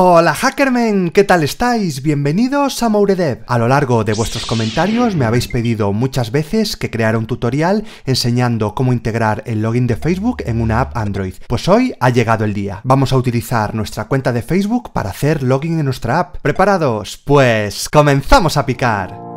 Hola hackermen, ¿qué tal estáis? Bienvenidos a Mouredev. A lo largo de vuestros comentarios me habéis pedido muchas veces que creara un tutorial enseñando cómo integrar el login de Facebook en una app Android. Pues hoy ha llegado el día. Vamos a utilizar nuestra cuenta de Facebook para hacer login en nuestra app. ¿Preparados? Pues comenzamos a picar.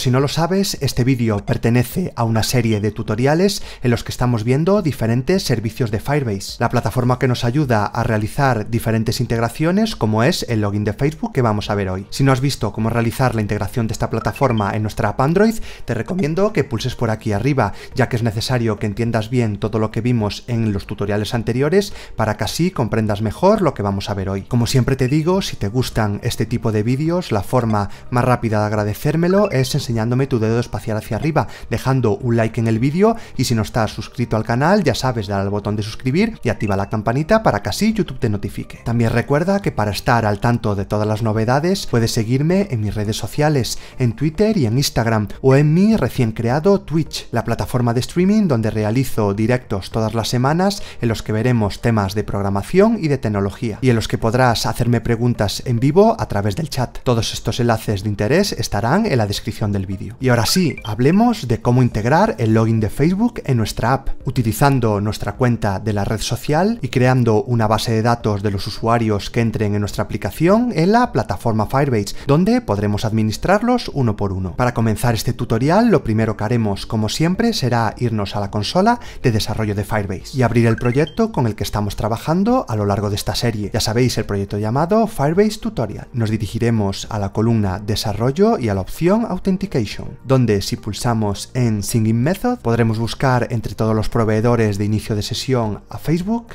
si no lo sabes, este vídeo pertenece a una serie de tutoriales en los que estamos viendo diferentes servicios de Firebase, la plataforma que nos ayuda a realizar diferentes integraciones como es el login de Facebook que vamos a ver hoy. Si no has visto cómo realizar la integración de esta plataforma en nuestra app Android, te recomiendo que pulses por aquí arriba, ya que es necesario que entiendas bien todo lo que vimos en los tutoriales anteriores para que así comprendas mejor lo que vamos a ver hoy. Como siempre te digo, si te gustan este tipo de vídeos, la forma más rápida de agradecérmelo es enseñar enseñándome tu dedo espacial hacia arriba, dejando un like en el vídeo y si no estás suscrito al canal ya sabes dar al botón de suscribir y activa la campanita para que así YouTube te notifique. También recuerda que para estar al tanto de todas las novedades puedes seguirme en mis redes sociales, en Twitter y en Instagram o en mi recién creado Twitch, la plataforma de streaming donde realizo directos todas las semanas en los que veremos temas de programación y de tecnología y en los que podrás hacerme preguntas en vivo a través del chat. Todos estos enlaces de interés estarán en la descripción del vídeo. Y ahora sí, hablemos de cómo integrar el login de Facebook en nuestra app, utilizando nuestra cuenta de la red social y creando una base de datos de los usuarios que entren en nuestra aplicación en la plataforma Firebase, donde podremos administrarlos uno por uno. Para comenzar este tutorial, lo primero que haremos, como siempre, será irnos a la consola de desarrollo de Firebase y abrir el proyecto con el que estamos trabajando a lo largo de esta serie. Ya sabéis, el proyecto llamado Firebase Tutorial. Nos dirigiremos a la columna Desarrollo y a la opción Autenticación donde si pulsamos en Singing Method podremos buscar entre todos los proveedores de inicio de sesión a Facebook,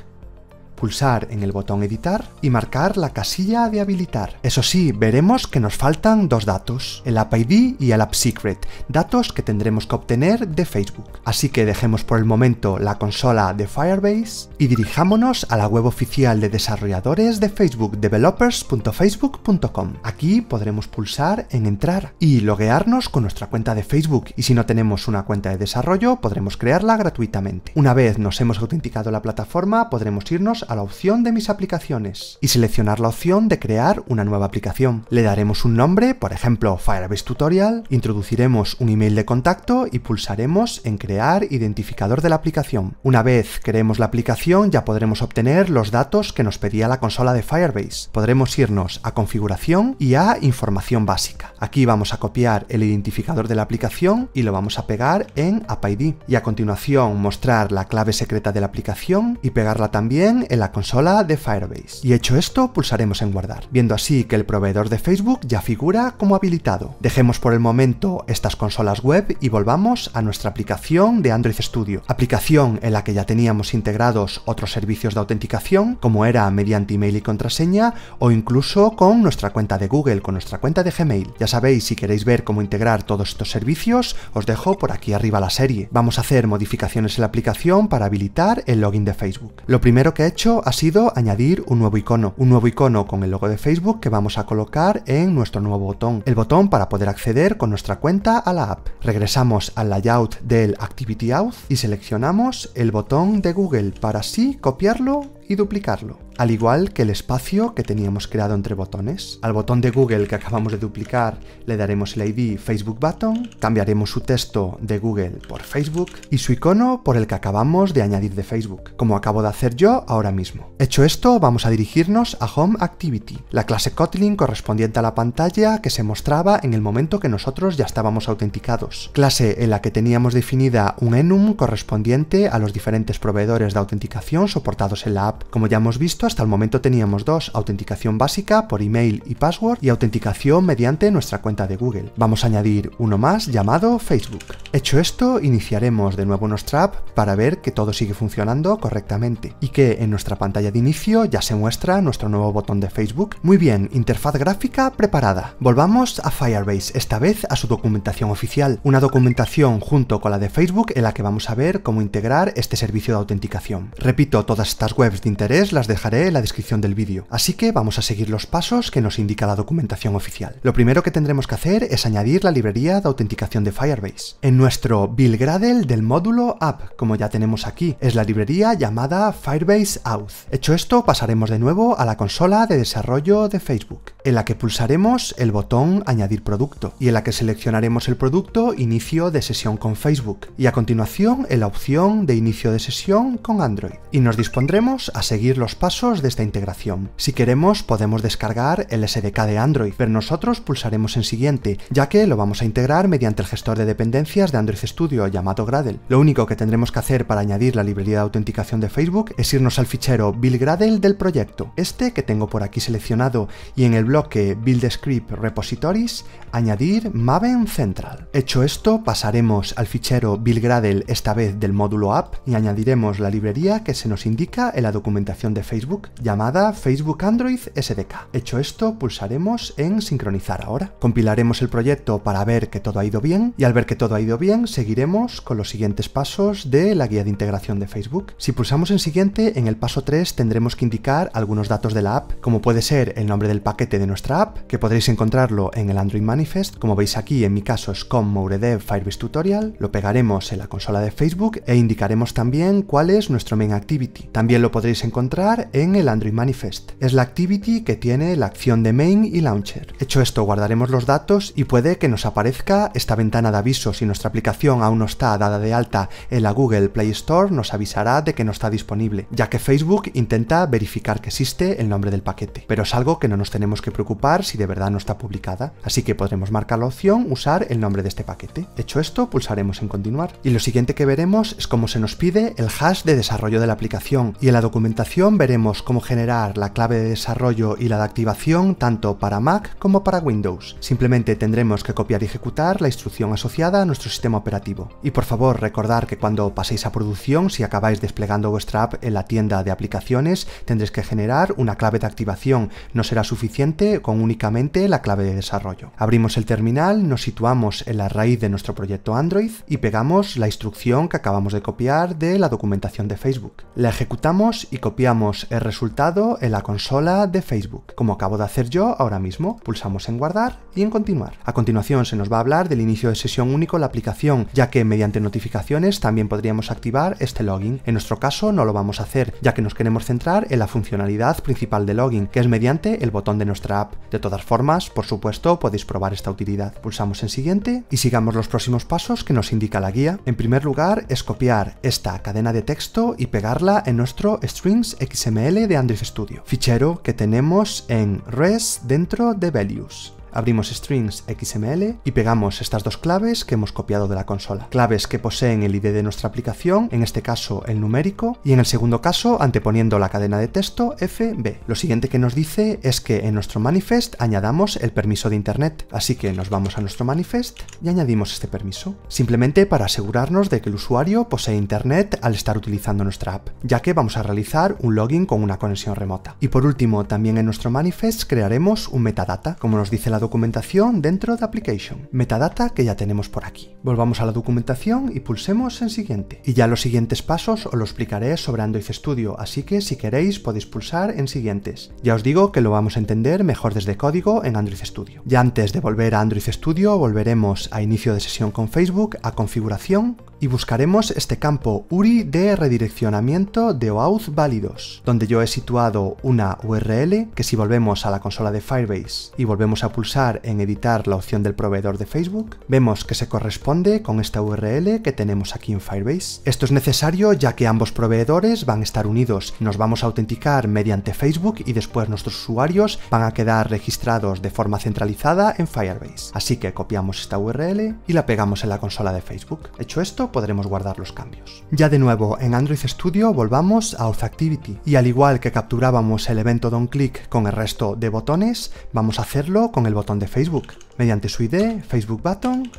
pulsar en el botón editar y marcar la casilla de habilitar. Eso sí, veremos que nos faltan dos datos, el App ID y el App Secret, datos que tendremos que obtener de Facebook. Así que dejemos por el momento la consola de Firebase y dirijámonos a la web oficial de desarrolladores de Facebook, developers.facebook.com. Aquí podremos pulsar en entrar y loguearnos con nuestra cuenta de Facebook y si no tenemos una cuenta de desarrollo podremos crearla gratuitamente. Una vez nos hemos autenticado la plataforma podremos irnos a la opción de mis aplicaciones y seleccionar la opción de crear una nueva aplicación. Le daremos un nombre, por ejemplo Firebase Tutorial, introduciremos un email de contacto y pulsaremos en crear identificador de la aplicación. Una vez creemos la aplicación ya podremos obtener los datos que nos pedía la consola de Firebase. Podremos irnos a configuración y a información básica. Aquí vamos a copiar el identificador de la aplicación y lo vamos a pegar en id y a continuación mostrar la clave secreta de la aplicación y pegarla también en la consola de Firebase. Y hecho esto, pulsaremos en guardar, viendo así que el proveedor de Facebook ya figura como habilitado. Dejemos por el momento estas consolas web y volvamos a nuestra aplicación de Android Studio, aplicación en la que ya teníamos integrados otros servicios de autenticación, como era mediante email y contraseña, o incluso con nuestra cuenta de Google, con nuestra cuenta de Gmail. Ya sabéis, si queréis ver cómo integrar todos estos servicios, os dejo por aquí arriba la serie. Vamos a hacer modificaciones en la aplicación para habilitar el login de Facebook. Lo primero que he hecho ha sido añadir un nuevo icono, un nuevo icono con el logo de Facebook que vamos a colocar en nuestro nuevo botón, el botón para poder acceder con nuestra cuenta a la app. Regresamos al layout del activity out y seleccionamos el botón de Google para así copiarlo y duplicarlo al igual que el espacio que teníamos creado entre botones. Al botón de Google que acabamos de duplicar le daremos el ID Facebook Button, cambiaremos su texto de Google por Facebook y su icono por el que acabamos de añadir de Facebook, como acabo de hacer yo ahora mismo. Hecho esto, vamos a dirigirnos a Home Activity, la clase Kotlin correspondiente a la pantalla que se mostraba en el momento que nosotros ya estábamos autenticados, clase en la que teníamos definida un enum correspondiente a los diferentes proveedores de autenticación soportados en la app. Como ya hemos visto, hasta el momento teníamos dos, autenticación básica por email y password y autenticación mediante nuestra cuenta de Google. Vamos a añadir uno más llamado Facebook. Hecho esto, iniciaremos de nuevo nuestra app para ver que todo sigue funcionando correctamente y que en nuestra pantalla de inicio ya se muestra nuestro nuevo botón de Facebook. Muy bien, interfaz gráfica preparada. Volvamos a Firebase, esta vez a su documentación oficial, una documentación junto con la de Facebook en la que vamos a ver cómo integrar este servicio de autenticación. Repito, todas estas webs de interés las dejaré la descripción del vídeo, así que vamos a seguir los pasos que nos indica la documentación oficial. Lo primero que tendremos que hacer es añadir la librería de autenticación de Firebase. En nuestro bill Gradle del módulo app, como ya tenemos aquí, es la librería llamada Firebase Auth. Hecho esto, pasaremos de nuevo a la consola de desarrollo de Facebook, en la que pulsaremos el botón añadir producto y en la que seleccionaremos el producto inicio de sesión con Facebook y a continuación en la opción de inicio de sesión con Android. Y nos dispondremos a seguir los pasos de esta integración. Si queremos podemos descargar el SDK de Android, pero nosotros pulsaremos en siguiente, ya que lo vamos a integrar mediante el gestor de dependencias de Android Studio llamado Gradle. Lo único que tendremos que hacer para añadir la librería de autenticación de Facebook es irnos al fichero build Gradle del proyecto, este que tengo por aquí seleccionado, y en el bloque BuildScript repositories añadir Maven Central. Hecho esto, pasaremos al fichero build Gradle esta vez del módulo app y añadiremos la librería que se nos indica en la documentación de Facebook llamada Facebook Android SDK. Hecho esto, pulsaremos en sincronizar ahora. Compilaremos el proyecto para ver que todo ha ido bien y al ver que todo ha ido bien seguiremos con los siguientes pasos de la guía de integración de Facebook. Si pulsamos en siguiente, en el paso 3 tendremos que indicar algunos datos de la app, como puede ser el nombre del paquete de nuestra app, que podréis encontrarlo en el Android Manifest, como veis aquí en mi caso es con Firebase Tutorial, lo pegaremos en la consola de Facebook e indicaremos también cuál es nuestro main activity. También lo podréis encontrar en el Android Manifest. Es la activity que tiene la acción de main y launcher. Hecho esto, guardaremos los datos y puede que nos aparezca esta ventana de aviso. Si nuestra aplicación aún no está dada de alta en la Google Play Store, nos avisará de que no está disponible, ya que Facebook intenta verificar que existe el nombre del paquete. Pero es algo que no nos tenemos que preocupar si de verdad no está publicada, así que podremos marcar la opción usar el nombre de este paquete. Hecho esto, pulsaremos en continuar. Y lo siguiente que veremos es cómo se nos pide el hash de desarrollo de la aplicación, y en la documentación veremos cómo generar la clave de desarrollo y la de activación tanto para Mac como para Windows. Simplemente tendremos que copiar y ejecutar la instrucción asociada a nuestro sistema operativo. Y por favor, recordar que cuando paséis a producción, si acabáis desplegando vuestra app en la tienda de aplicaciones, tendréis que generar una clave de activación. No será suficiente con únicamente la clave de desarrollo. Abrimos el terminal, nos situamos en la raíz de nuestro proyecto Android y pegamos la instrucción que acabamos de copiar de la documentación de Facebook. La ejecutamos y copiamos el resultado en la consola de Facebook, como acabo de hacer yo ahora mismo. Pulsamos en guardar y en continuar. A continuación se nos va a hablar del inicio de sesión único en la aplicación, ya que mediante notificaciones también podríamos activar este login. En nuestro caso no lo vamos a hacer, ya que nos queremos centrar en la funcionalidad principal de login, que es mediante el botón de nuestra app. De todas formas, por supuesto, podéis probar esta utilidad. Pulsamos en siguiente y sigamos los próximos pasos que nos indica la guía. En primer lugar es copiar esta cadena de texto y pegarla en nuestro strings XML de Android Studio, fichero que tenemos en res dentro de values abrimos strings XML y pegamos estas dos claves que hemos copiado de la consola. Claves que poseen el ID de nuestra aplicación, en este caso el numérico, y en el segundo caso anteponiendo la cadena de texto FB. Lo siguiente que nos dice es que en nuestro manifest añadamos el permiso de internet, así que nos vamos a nuestro manifest y añadimos este permiso, simplemente para asegurarnos de que el usuario posee internet al estar utilizando nuestra app, ya que vamos a realizar un login con una conexión remota. Y por último, también en nuestro manifest crearemos un metadata, como nos dice la documentación dentro de Application, metadata que ya tenemos por aquí. Volvamos a la documentación y pulsemos en Siguiente. Y ya los siguientes pasos os lo explicaré sobre Android Studio, así que si queréis podéis pulsar en Siguientes. Ya os digo que lo vamos a entender mejor desde código en Android Studio. Ya antes de volver a Android Studio volveremos a Inicio de sesión con Facebook, a Configuración y buscaremos este campo URI de redireccionamiento de OAuth válidos, donde yo he situado una URL que si volvemos a la consola de Firebase y volvemos a pulsar en editar la opción del proveedor de Facebook, vemos que se corresponde con esta URL que tenemos aquí en Firebase. Esto es necesario ya que ambos proveedores van a estar unidos. Nos vamos a autenticar mediante Facebook y después nuestros usuarios van a quedar registrados de forma centralizada en Firebase. Así que copiamos esta URL y la pegamos en la consola de Facebook. Hecho esto, podremos guardar los cambios. Ya de nuevo, en Android Studio volvamos a activity y al igual que capturábamos el evento clic con el resto de botones, vamos a hacerlo con el botón de Facebook, mediante su ID, Facebook Button,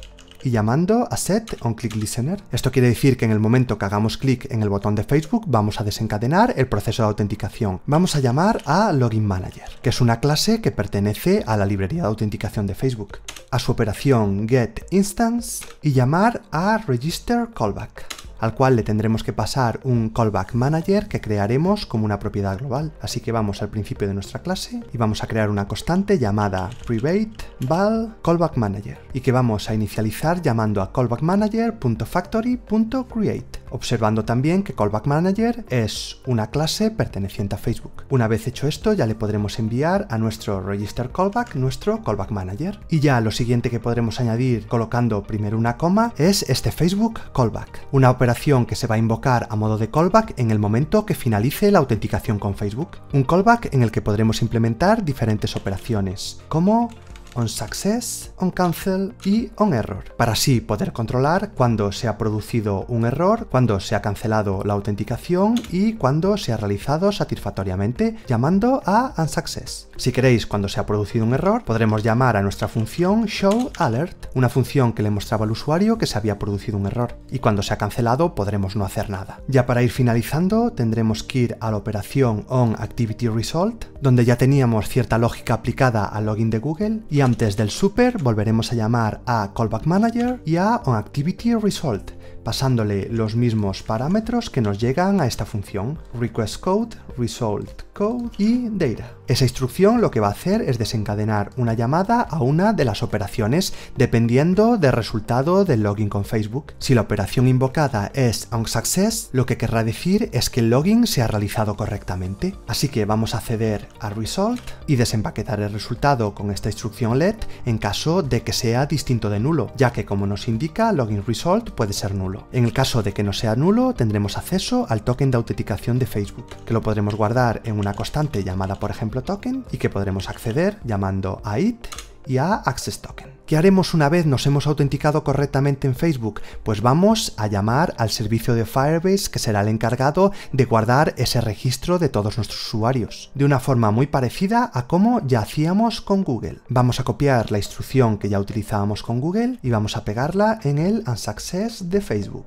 y llamando a set on click listener. Esto quiere decir que en el momento que hagamos clic en el botón de Facebook vamos a desencadenar el proceso de autenticación. Vamos a llamar a login manager, que es una clase que pertenece a la librería de autenticación de Facebook. A su operación get instance y llamar a register callback al cual le tendremos que pasar un callback manager que crearemos como una propiedad global. Así que vamos al principio de nuestra clase y vamos a crear una constante llamada private val callback manager y que vamos a inicializar llamando a callback callbackmanager.factory.create observando también que Callback Manager es una clase perteneciente a Facebook. Una vez hecho esto, ya le podremos enviar a nuestro Register Callback nuestro Callback Manager. Y ya lo siguiente que podremos añadir colocando primero una coma es este Facebook Callback, una operación que se va a invocar a modo de callback en el momento que finalice la autenticación con Facebook. Un callback en el que podremos implementar diferentes operaciones, como on success, on cancel y on error, para así poder controlar cuando se ha producido un error, cuando se ha cancelado la autenticación y cuando se ha realizado satisfactoriamente llamando a unsuccess. Si queréis, cuando se ha producido un error, podremos llamar a nuestra función show alert, una función que le mostraba al usuario que se había producido un error, y cuando se ha cancelado podremos no hacer nada. Ya para ir finalizando, tendremos que ir a la operación on activity result, donde ya teníamos cierta lógica aplicada al login de Google y antes del super volveremos a llamar a Callback Manager y a OnActivityResult, pasándole los mismos parámetros que nos llegan a esta función, requestCode, Result Code y Data. Esa instrucción lo que va a hacer es desencadenar una llamada a una de las operaciones dependiendo del resultado del login con Facebook. Si la operación invocada es success, lo que querrá decir es que el login se ha realizado correctamente. Así que vamos a acceder a Result y desempaquetar el resultado con esta instrucción LED en caso de que sea distinto de nulo, ya que como nos indica, login result puede ser nulo. En el caso de que no sea nulo, tendremos acceso al token de autenticación de Facebook, que lo podremos guardar en una constante llamada por ejemplo token y que podremos acceder llamando a it y a access token. ¿Qué haremos una vez nos hemos autenticado correctamente en Facebook? Pues vamos a llamar al servicio de Firebase que será el encargado de guardar ese registro de todos nuestros usuarios, de una forma muy parecida a como ya hacíamos con Google. Vamos a copiar la instrucción que ya utilizábamos con Google y vamos a pegarla en el access de Facebook.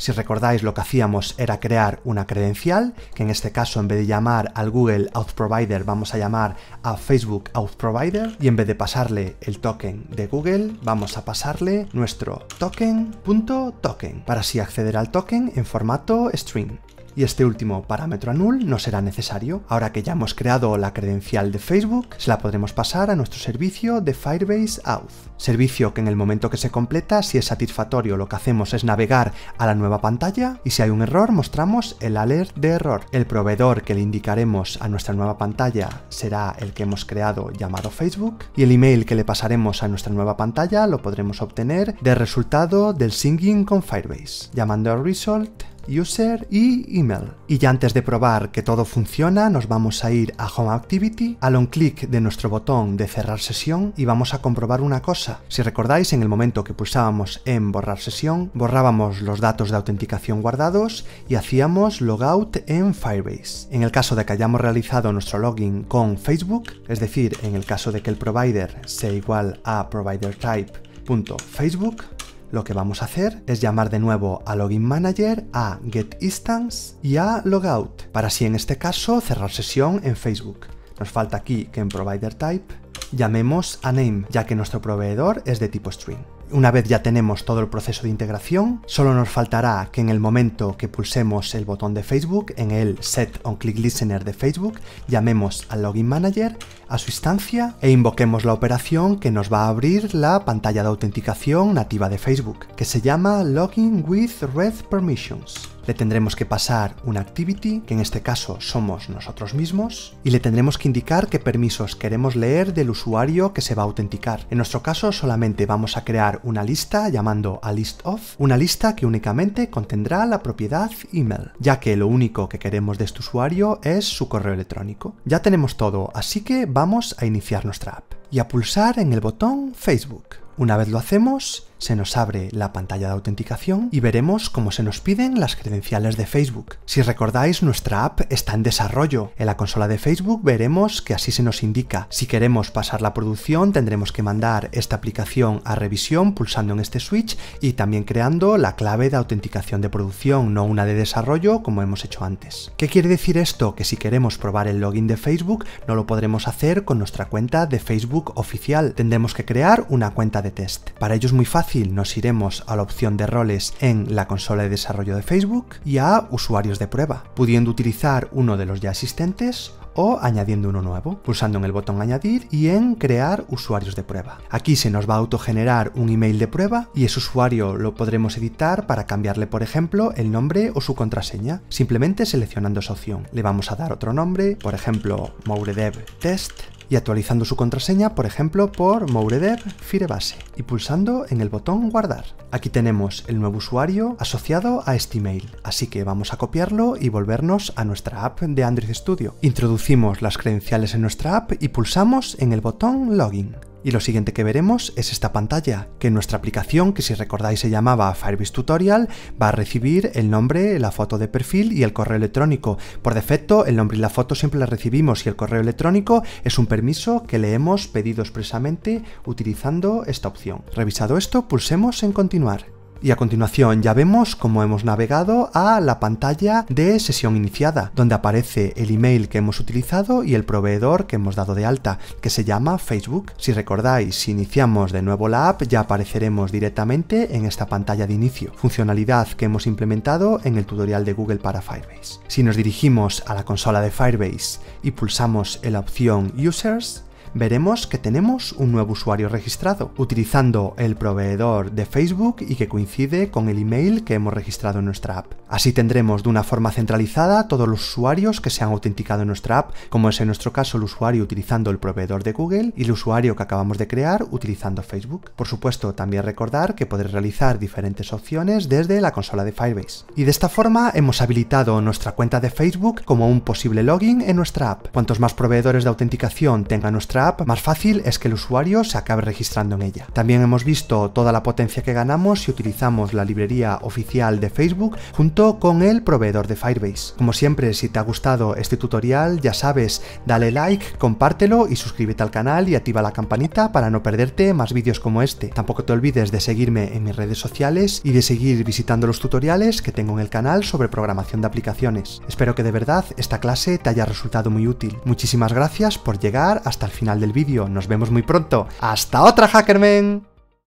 Si recordáis lo que hacíamos era crear una credencial, que en este caso en vez de llamar al Google Auth Provider vamos a llamar a Facebook Auth Provider y en vez de pasarle el token de Google vamos a pasarle nuestro token.token .token, para así acceder al token en formato string. Y este último parámetro anul no será necesario. Ahora que ya hemos creado la credencial de Facebook, se la podremos pasar a nuestro servicio de Firebase Auth. Servicio que en el momento que se completa, si es satisfactorio, lo que hacemos es navegar a la nueva pantalla y si hay un error mostramos el alert de error. El proveedor que le indicaremos a nuestra nueva pantalla será el que hemos creado llamado Facebook y el email que le pasaremos a nuestra nueva pantalla lo podremos obtener del resultado del syncing con Firebase, llamando a result user y email. Y ya antes de probar que todo funciona, nos vamos a ir a Home Activity, al un clic de nuestro botón de cerrar sesión y vamos a comprobar una cosa. Si recordáis, en el momento que pulsábamos en borrar sesión, borrábamos los datos de autenticación guardados y hacíamos logout en Firebase. En el caso de que hayamos realizado nuestro login con Facebook, es decir, en el caso de que el provider sea igual a providerType.facebook Facebook, lo que vamos a hacer es llamar de nuevo a Login Manager, a Get Instance y a Logout, para así en este caso cerrar sesión en Facebook. Nos falta aquí que en Provider Type llamemos a name, ya que nuestro proveedor es de tipo string. Una vez ya tenemos todo el proceso de integración, solo nos faltará que en el momento que pulsemos el botón de Facebook, en el Set on Click Listener de Facebook, llamemos al Login Manager, a su instancia e invoquemos la operación que nos va a abrir la pantalla de autenticación nativa de Facebook, que se llama Login with Red Permissions le tendremos que pasar una activity, que en este caso somos nosotros mismos, y le tendremos que indicar qué permisos queremos leer del usuario que se va a autenticar. En nuestro caso solamente vamos a crear una lista llamando a list of, una lista que únicamente contendrá la propiedad email, ya que lo único que queremos de este usuario es su correo electrónico. Ya tenemos todo, así que vamos a iniciar nuestra app y a pulsar en el botón Facebook. Una vez lo hacemos, se nos abre la pantalla de autenticación y veremos cómo se nos piden las credenciales de Facebook. Si recordáis, nuestra app está en desarrollo. En la consola de Facebook veremos que así se nos indica. Si queremos pasar la producción, tendremos que mandar esta aplicación a revisión pulsando en este switch y también creando la clave de autenticación de producción, no una de desarrollo como hemos hecho antes. ¿Qué quiere decir esto? Que si queremos probar el login de Facebook, no lo podremos hacer con nuestra cuenta de Facebook oficial. Tendremos que crear una cuenta de test. Para ello es muy fácil nos iremos a la opción de roles en la consola de desarrollo de Facebook y a usuarios de prueba, pudiendo utilizar uno de los ya existentes o añadiendo uno nuevo, pulsando en el botón añadir y en crear usuarios de prueba. Aquí se nos va a autogenerar un email de prueba y ese usuario lo podremos editar para cambiarle por ejemplo el nombre o su contraseña, simplemente seleccionando esa opción. Le vamos a dar otro nombre, por ejemplo mouredev test y actualizando su contraseña, por ejemplo, por Moureder Firebase y pulsando en el botón guardar. Aquí tenemos el nuevo usuario asociado a este email, así que vamos a copiarlo y volvernos a nuestra app de Android Studio. Introducimos las credenciales en nuestra app y pulsamos en el botón login. Y lo siguiente que veremos es esta pantalla, que nuestra aplicación, que si recordáis se llamaba Firebase Tutorial, va a recibir el nombre, la foto de perfil y el correo electrónico. Por defecto, el nombre y la foto siempre las recibimos y el correo electrónico es un permiso que le hemos pedido expresamente utilizando esta opción. Revisado esto, pulsemos en continuar. Y a continuación ya vemos cómo hemos navegado a la pantalla de sesión iniciada, donde aparece el email que hemos utilizado y el proveedor que hemos dado de alta, que se llama Facebook. Si recordáis, si iniciamos de nuevo la app ya apareceremos directamente en esta pantalla de inicio, funcionalidad que hemos implementado en el tutorial de Google para Firebase. Si nos dirigimos a la consola de Firebase y pulsamos la opción Users, veremos que tenemos un nuevo usuario registrado, utilizando el proveedor de Facebook y que coincide con el email que hemos registrado en nuestra app. Así tendremos de una forma centralizada todos los usuarios que se han autenticado en nuestra app, como es en nuestro caso el usuario utilizando el proveedor de Google y el usuario que acabamos de crear utilizando Facebook. Por supuesto, también recordar que podéis realizar diferentes opciones desde la consola de Firebase. Y de esta forma hemos habilitado nuestra cuenta de Facebook como un posible login en nuestra app. Cuantos más proveedores de autenticación tenga nuestra más fácil es que el usuario se acabe registrando en ella. También hemos visto toda la potencia que ganamos si utilizamos la librería oficial de Facebook junto con el proveedor de Firebase. Como siempre, si te ha gustado este tutorial, ya sabes, dale like, compártelo y suscríbete al canal y activa la campanita para no perderte más vídeos como este. Tampoco te olvides de seguirme en mis redes sociales y de seguir visitando los tutoriales que tengo en el canal sobre programación de aplicaciones. Espero que de verdad esta clase te haya resultado muy útil. Muchísimas gracias por llegar hasta el final del vídeo. Nos vemos muy pronto. ¡Hasta otra, Hackerman!